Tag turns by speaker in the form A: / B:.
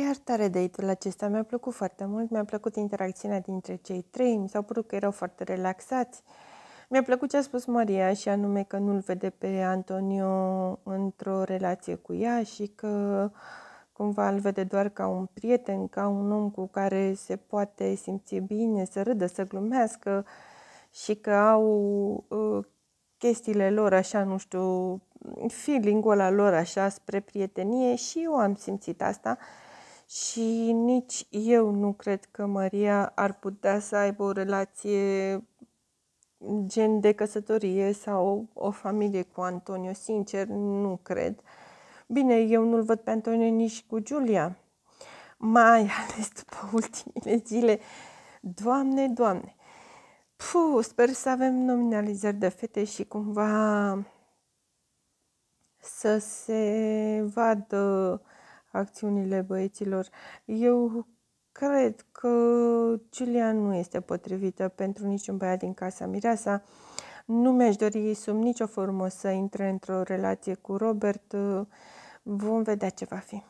A: chiar tare date-ul acesta. Mi-a plăcut foarte mult, mi-a plăcut interacțiunea dintre cei trei, mi s-au părut că erau foarte relaxați. Mi-a plăcut ce a spus Maria și anume că nu-l vede pe Antonio într-o relație cu ea și că cumva îl vede doar ca un prieten, ca un om cu care se poate simți bine, să râdă, să glumească și că au uh, chestiile lor așa, nu știu, feeling-ul ăla lor așa spre prietenie și eu am simțit asta. Uh, și nici eu nu cred că Maria ar putea să aibă o relație gen de căsătorie sau o familie cu Antonio, sincer, nu cred. Bine, eu nu-l văd pe Antonio nici cu Giulia, mai ales după ultimile zile. Doamne, doamne! Puh, sper să avem nominalizări de fete și cumva să se vadă acțiunile băieților. Eu cred că Julia nu este potrivită pentru niciun băiat din casa Mireasa. Nu mi-aș dori sub nicio formă să intre într-o relație cu Robert. Vom vedea ce va fi.